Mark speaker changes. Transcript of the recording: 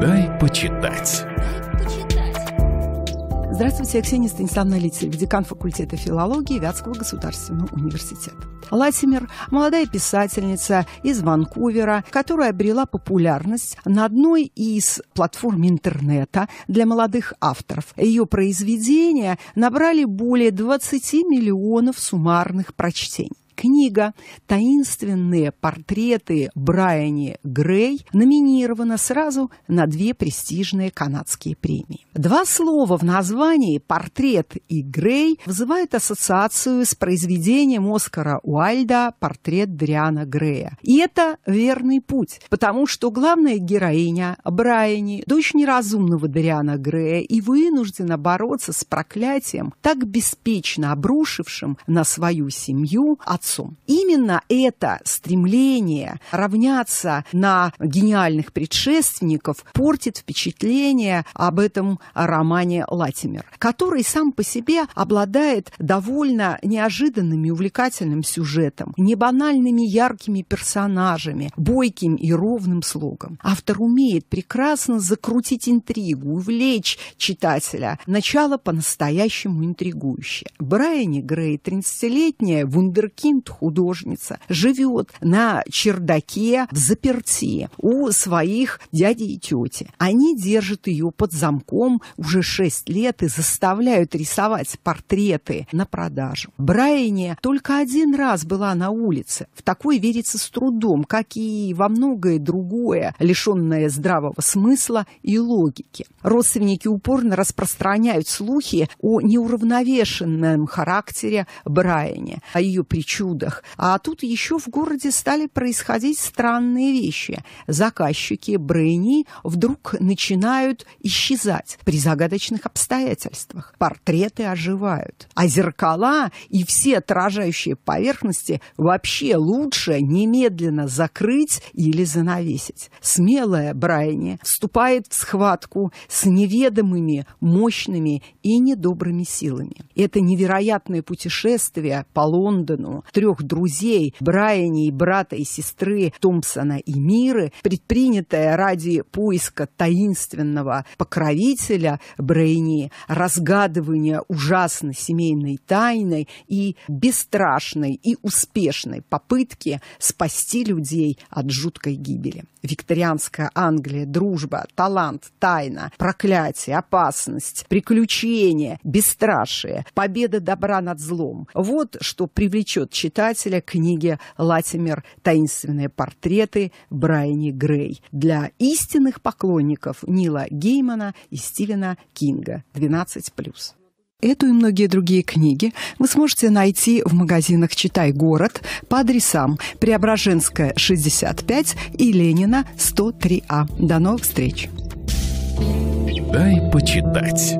Speaker 1: Дай почитать. Здравствуйте, я Ксения Станиславна Литель, декан факультета филологии Вятского государственного университета. Латимер – молодая писательница из Ванкувера, которая обрела популярность на одной из платформ интернета для молодых авторов. Ее произведения набрали более 20 миллионов суммарных прочтений. Книга «Таинственные портреты Брайани Грей» номинирована сразу на две престижные канадские премии. Два слова в названии «Портрет» и «Грей» вызывают ассоциацию с произведением Оскара Уайльда «Портрет Дриана Грея». И это верный путь, потому что главная героиня Брайани, дочь неразумного Дриана Грея, и вынуждена бороться с проклятием, так беспечно обрушившим на свою семью от отцу. Именно это стремление равняться на гениальных предшественников портит впечатление об этом романе Латимер, который сам по себе обладает довольно неожиданным и увлекательным сюжетом, небанальными яркими персонажами, бойким и ровным слогом. Автор умеет прекрасно закрутить интригу, увлечь читателя. Начало по-настоящему интригующее. Брайани Грей, 30-летняя вундеркинд талант художница живет на чердаке в заперти у своих дяди и тети. Они держат ее под замком уже 6 лет и заставляют рисовать портреты на продажу. Брайни только один раз была на улице. В такой верится с трудом, как и во многое другое, лишенное здравого смысла и логики. Родственники упорно распространяют слухи о неуравновешенном характере Брайни, о ее причудах блюдах. А тут еще в городе стали происходить странные вещи. Заказчики брейни вдруг начинают исчезать при загадочных обстоятельствах. Портреты оживают. А зеркала и все отражающие поверхности вообще лучше немедленно закрыть или занавесить. Смелая брайни вступает в схватку с неведомыми, мощными и недобрыми силами. Это невероятное путешествие по Лондону, трех друзей Брайани, брата и сестры Томпсона и Миры, предпринятая ради поиска таинственного покровителя Брейни, разгадывания ужасной семейной тайны и бесстрашной и успешной попытки спасти людей от жуткой гибели. Викторианская Англия, дружба, талант, тайна, проклятие, опасность, приключения, бесстрашие, победа добра над злом. Вот что привлечет читателя книги «Латимер. Таинственные портреты» Брайни Грей для истинных поклонников Нила Геймана и Стивена Кинга 12+. Эту и многие другие книги вы сможете найти в магазинах «Читай город» по адресам Преображенская, 65 и Ленина, 103А. До новых встреч! Дай почитать.